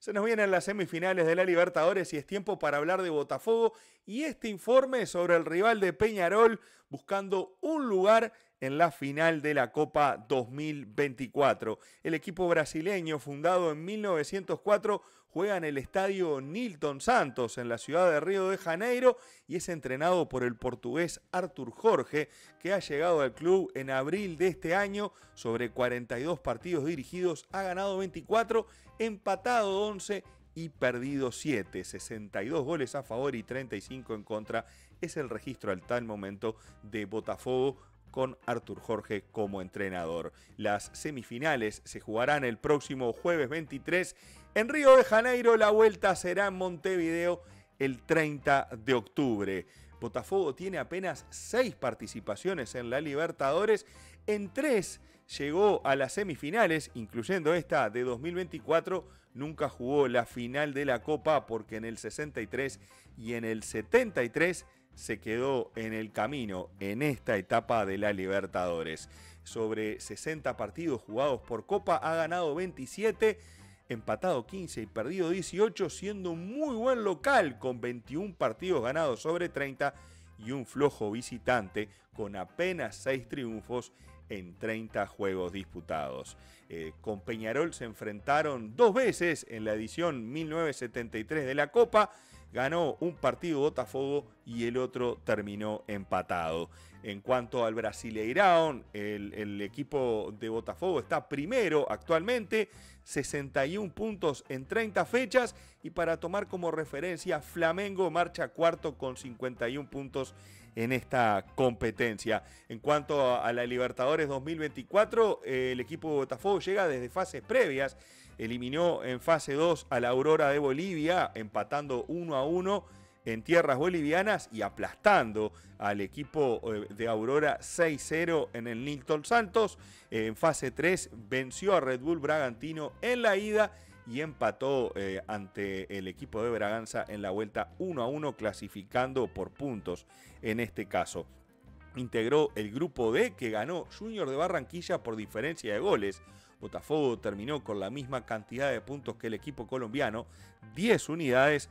Se nos vienen las semifinales de la Libertadores y es tiempo para hablar de Botafogo y este informe sobre el rival de Peñarol buscando un lugar en la final de la Copa 2024. El equipo brasileño, fundado en 1904, juega en el estadio Nilton Santos, en la ciudad de Río de Janeiro, y es entrenado por el portugués Artur Jorge, que ha llegado al club en abril de este año. Sobre 42 partidos dirigidos, ha ganado 24, empatado 11 y perdido 7, 62 goles a favor y 35 en contra. Es el registro al tal momento de Botafogo con Artur Jorge como entrenador. Las semifinales se jugarán el próximo jueves 23 en Río de Janeiro, la vuelta será en Montevideo el 30 de octubre. Botafogo tiene apenas seis participaciones en la Libertadores, en tres llegó a las semifinales, incluyendo esta de 2024, nunca jugó la final de la Copa porque en el 63 y en el 73 se quedó en el camino en esta etapa de la Libertadores. Sobre 60 partidos jugados por Copa, ha ganado 27, empatado 15 y perdido 18, siendo un muy buen local con 21 partidos ganados sobre 30 y un flojo visitante con apenas 6 triunfos en 30 juegos disputados. Eh, con Peñarol se enfrentaron dos veces en la edición 1973 de la Copa ganó un partido Botafogo y el otro terminó empatado. En cuanto al Brasileirão, el, el equipo de Botafogo está primero actualmente, 61 puntos en 30 fechas y para tomar como referencia, Flamengo marcha cuarto con 51 puntos en esta competencia. En cuanto a la Libertadores 2024, eh, el equipo de Botafogo llega desde fases previas. Eliminó en fase 2 a la Aurora de Bolivia, empatando 1 a 1 en tierras bolivianas y aplastando al equipo eh, de Aurora 6-0 en el Nilton Santos. En fase 3 venció a Red Bull Bragantino en la ida y empató eh, ante el equipo de Braganza en la vuelta 1 a 1, clasificando por puntos en este caso. Integró el grupo D que ganó Junior de Barranquilla por diferencia de goles. Botafogo terminó con la misma cantidad de puntos que el equipo colombiano, 10 unidades,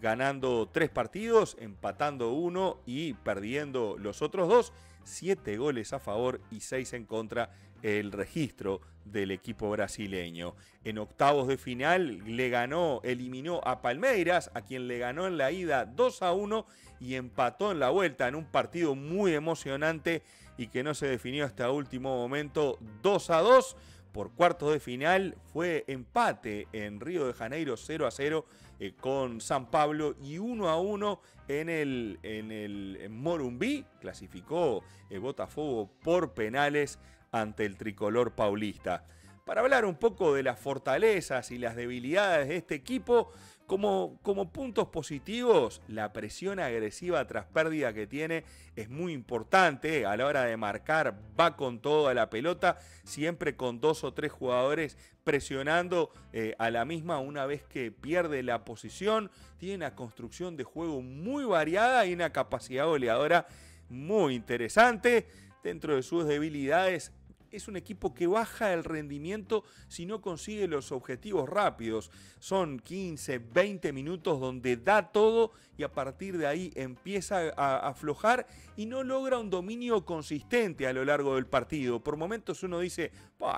ganando 3 partidos, empatando 1 y perdiendo los otros 2, 7 goles a favor y 6 en contra el registro del equipo brasileño. En octavos de final le ganó, eliminó a Palmeiras, a quien le ganó en la ida 2 a 1 y empató en la vuelta en un partido muy emocionante y que no se definió hasta último momento 2 a 2 por cuartos de final fue empate en Río de Janeiro 0 a 0 eh, con San Pablo y 1 a 1 en el, en el Morumbí. Clasificó eh, Botafogo por penales ante el tricolor paulista. Para hablar un poco de las fortalezas y las debilidades de este equipo, como, como, puntos positivos, la presión agresiva tras pérdida que tiene es muy importante. A la hora de marcar, va con toda la pelota, siempre con dos o tres jugadores presionando eh, a la misma una vez que pierde la posición. Tiene una construcción de juego muy variada y una capacidad goleadora muy interesante dentro de sus debilidades, es un equipo que baja el rendimiento si no consigue los objetivos rápidos. Son 15, 20 minutos donde da todo y a partir de ahí empieza a aflojar y no logra un dominio consistente a lo largo del partido. Por momentos uno dice,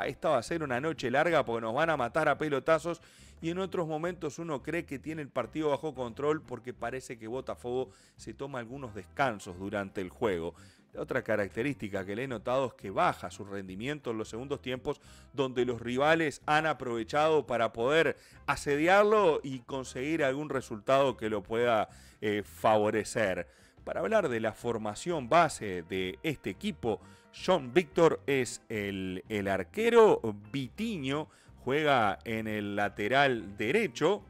esta va a ser una noche larga porque nos van a matar a pelotazos y en otros momentos uno cree que tiene el partido bajo control porque parece que Botafogo se toma algunos descansos durante el juego. Otra característica que le he notado es que baja su rendimiento en los segundos tiempos donde los rivales han aprovechado para poder asediarlo y conseguir algún resultado que lo pueda eh, favorecer. Para hablar de la formación base de este equipo, John Víctor es el, el arquero, Vitiño juega en el lateral derecho,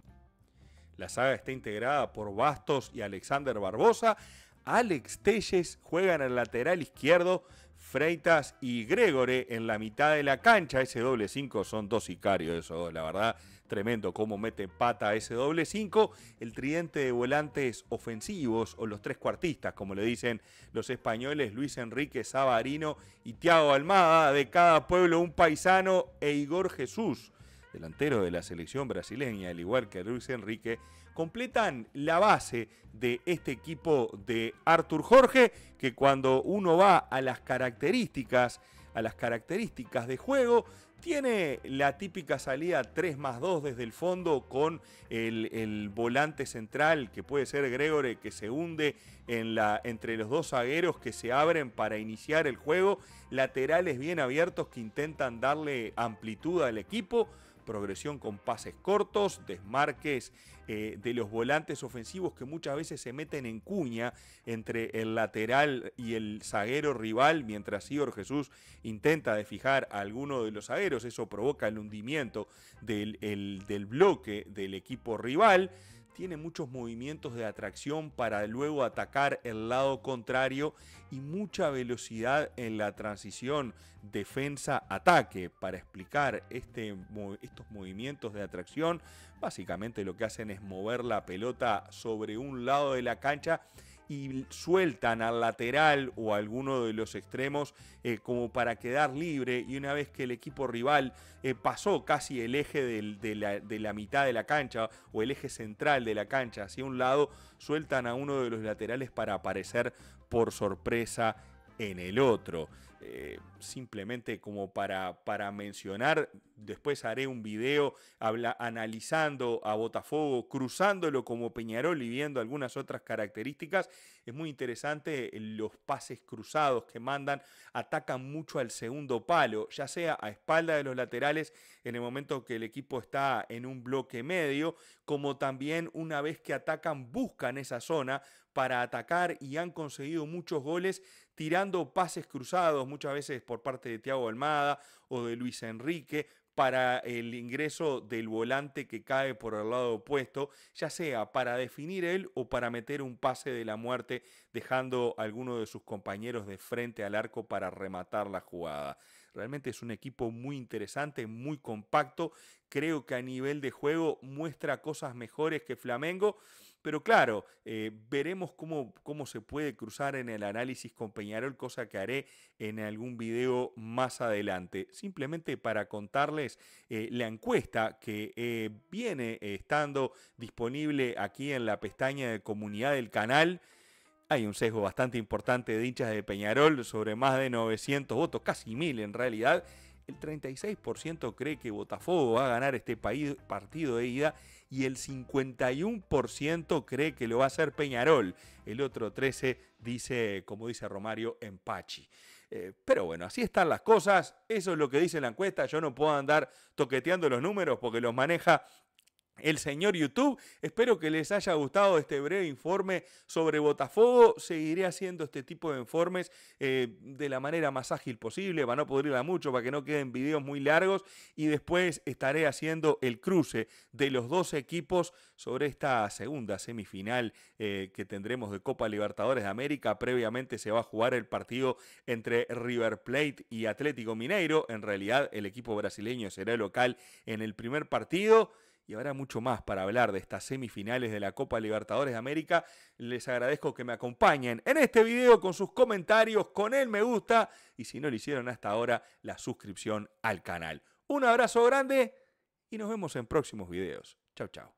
la saga está integrada por Bastos y Alexander Barbosa. Alex Telles en el lateral izquierdo, Freitas y Gregore en la mitad de la cancha. Ese doble 5 son dos sicarios, eso. la verdad. Tremendo cómo mete pata a ese doble 5. El tridente de volantes ofensivos o los tres cuartistas, como le dicen los españoles, Luis Enrique Sabarino y Tiago Almada. De cada pueblo un paisano e Igor Jesús delantero de la selección brasileña, al igual que Luis Enrique, completan la base de este equipo de Arthur Jorge, que cuando uno va a las características, a las características de juego, tiene la típica salida 3 más 2 desde el fondo con el, volante central que puede ser Gregore que se hunde entre los dos zagueros que se abren para iniciar el juego, laterales bien abiertos que intentan darle amplitud al equipo progresión con pases cortos, desmarques eh, de los volantes ofensivos que muchas veces se meten en cuña entre el lateral y el zaguero rival, mientras Igor Jesús intenta de a alguno de los zagueros, eso provoca el hundimiento del, del bloque del equipo rival tiene muchos movimientos de atracción para luego atacar el lado contrario y mucha velocidad en la transición defensa-ataque. Para explicar este, estos movimientos de atracción, básicamente lo que hacen es mover la pelota sobre un lado de la cancha y sueltan al lateral o a alguno de los extremos eh, como para quedar libre y una vez que el equipo rival eh, pasó casi el eje de, la, de, la, mitad de la cancha o el eje central de la cancha hacia un lado, sueltan a uno de los laterales para aparecer por sorpresa en el otro. Eh, simplemente como para, para mencionar, después haré un video analizando a Botafogo, cruzándolo como Peñarol y viendo algunas otras características. Es muy interesante los pases cruzados que mandan, atacan mucho al segundo palo, ya sea a espalda de los laterales en el momento que el equipo está en un bloque medio como también una vez que atacan buscan esa zona para atacar y han conseguido muchos goles tirando pases cruzados, muchas veces por parte de Thiago Almada o de Luis Enrique, para el ingreso del volante que cae por el lado opuesto, ya sea para definir él o para meter un pase de la muerte dejando a alguno de sus compañeros de frente al arco para rematar la jugada. Realmente es un equipo muy interesante, muy compacto, creo que a nivel de juego muestra cosas mejores que Flamengo. Pero claro, eh, veremos cómo, cómo se puede cruzar en el análisis con Peñarol, cosa que haré en algún video más adelante. Simplemente para contarles eh, la encuesta que eh, viene estando disponible aquí en la pestaña de comunidad del canal. Hay un sesgo bastante importante de hinchas de Peñarol sobre más de 900 votos, casi 1000 en realidad. El 36% cree que Botafogo va a ganar este partido de ida y el 51% cree que lo va a hacer Peñarol. El otro 13% dice, como dice Romario, empachi. Eh, pero bueno, así están las cosas. Eso es lo que dice la encuesta. Yo no puedo andar toqueteando los números porque los maneja el señor YouTube. Espero que les haya gustado este breve informe sobre Botafogo. Seguiré haciendo este tipo de informes eh, de la manera más ágil posible para no pudrirla mucho, para que no queden videos muy largos. Y después estaré haciendo el cruce de los dos equipos sobre esta segunda semifinal eh, que tendremos de Copa Libertadores de América. Previamente se va a jugar el partido entre River Plate y Atlético Mineiro. En realidad el equipo brasileño será local en el primer partido y habrá mucho más para hablar de estas semifinales de la Copa Libertadores de América. Les agradezco que me acompañen en este video con sus comentarios, con el me gusta y si no lo hicieron hasta ahora, la suscripción al canal. Un abrazo grande y nos vemos en próximos videos. Chao, chao.